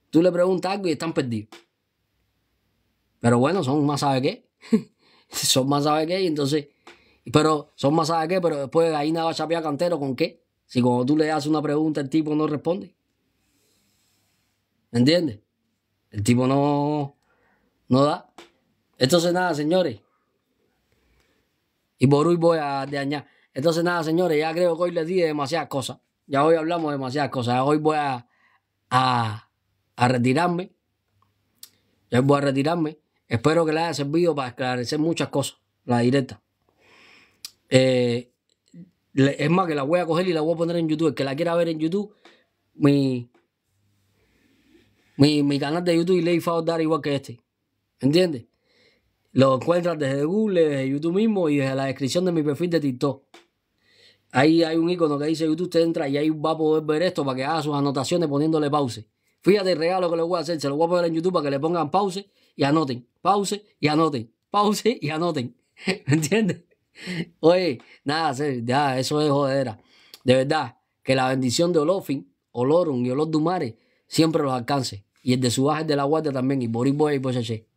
Tú le preguntas algo y están perdidos. Pero bueno, son más sabe qué. son más sabe qué y entonces pero son más masajes qué, pero después ahí nada va a chapear cantero con qué? Si como tú le haces una pregunta el tipo no responde. ¿Me entiendes? El tipo no, no da. Entonces nada, señores. Y por hoy voy a de Entonces nada, señores, ya creo que hoy les di demasiadas cosas. Ya hoy hablamos demasiadas cosas. hoy voy a, retirarme. Ya voy a retirarme. Espero que les haya servido para esclarecer muchas cosas. La directa. Eh, es más, que la voy a coger y la voy a poner en YouTube. El que la quiera ver en YouTube, mi, mi, canal de YouTube y Ley Dar igual que este. ¿Entiendes? Lo encuentras desde Google, desde YouTube mismo y desde la descripción de mi perfil de TikTok. Ahí hay un icono que dice YouTube, usted entra y ahí va a poder ver esto para que haga sus anotaciones poniéndole pause. Fíjate el regalo que le voy a hacer, se lo voy a poner en YouTube para que le pongan pause y anoten, pause y anoten, pause y anoten. ¿Me entiendes? Oye, nada, eso es jodera. De verdad, que la bendición de Olofin, Olorum y Olor Dumare siempre los alcance. Y el de Subaje de la guardia también, y Boris Boy y Bochaché.